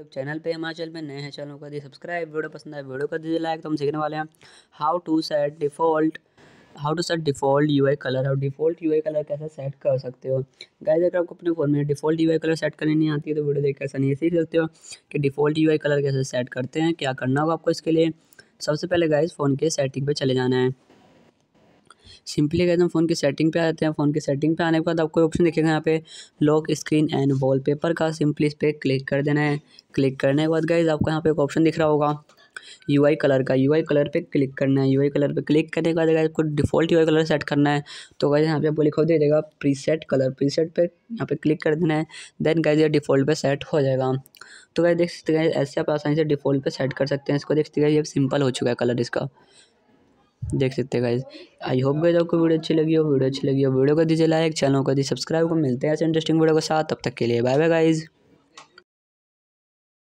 YouTube channel पे हिमाचल में नए हैं चैनल को दी सब्सक्राइब वीडियो पसंद आए वीडियो को दीजिए लाइक तो हम सीखने वाले हैं how to set default how to set default U colour और डिफ़ॉल्ट यू कलर कैसे सेट कर सकते हो गाइस अगर आपको अपने फ़ोन में डिफ़ॉल्ट यू कलर सेट करने नहीं आती है तो वीडियो देख ऐसा नहीं सीख सकते हो कि डिफ़ॉल्ट यू कलर कैसे सेट करते हैं क्या करना होगा आपको इसके लिए सबसे पहले गाइस फ़ोन के सेटिंग पर चले जाना है सिंपली कहते हैं फ़ोन की सेटिंग पे आ जाते हैं फ़ोन की सेटिंग पे आने के बाद आपको ऑप्शन देखेगा यहाँ पे लॉक स्क्रीन एंड वॉलपेपर का सिंपली इस पर क्लिक कर देना है क्लिक करने के बाद गाइज आपको यहाँ पे एक ऑप्शन दिख रहा होगा यू आई कलर का यू आई कलर पे क्लिक करना है यू आई कलर पे क्लिक करने के बाद अगर आपको default U I colour set करना है तो गाइज यहाँ पे आपको लिखा दे देगा preset colour preset पे यहाँ पे क्लिक कर देना है देन गाइज ये डिफ़ॉल्ट पे सेट हो जाएगा तो गाइज देख सकते हैं ऐसे आप आसानी से डिफ़ॉल्ट पे सेट कर सकते हैं इसको देख सकते हैं ये सिंपल हो चुका है कलर इसका देख सकते हैं गाइज आई होप गई आपको वीडियो अच्छी लगी हो वीडियो अच्छी लगी हो वीडियो को दीजिए लाइक चैनल को दी सब्सक्राइब को मिलते हैं ऐसे इंटरेस्टिंग वीडियो के साथ तब तक के लिए बाय बाय गाइज़